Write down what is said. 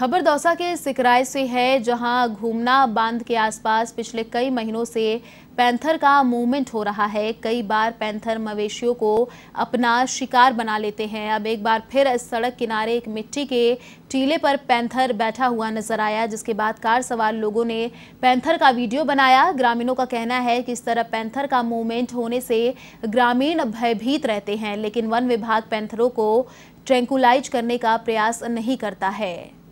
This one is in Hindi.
खबर दौसा के सिकराय से है जहां घूमना बांध के आसपास पिछले कई महीनों से पैंथर का मूवमेंट हो रहा है कई बार पैंथर मवेशियों को अपना शिकार बना लेते हैं अब एक बार फिर सड़क किनारे एक मिट्टी के टीले पर पैंथर बैठा हुआ नजर आया जिसके बाद कार सवार लोगों ने पैंथर का वीडियो बनाया ग्रामीणों का कहना है कि इस तरह पैंथर का मूवमेंट होने से ग्रामीण भयभीत रहते हैं लेकिन वन विभाग पैंथरों को ट्रैंकुलाइज करने का प्रयास नहीं करता है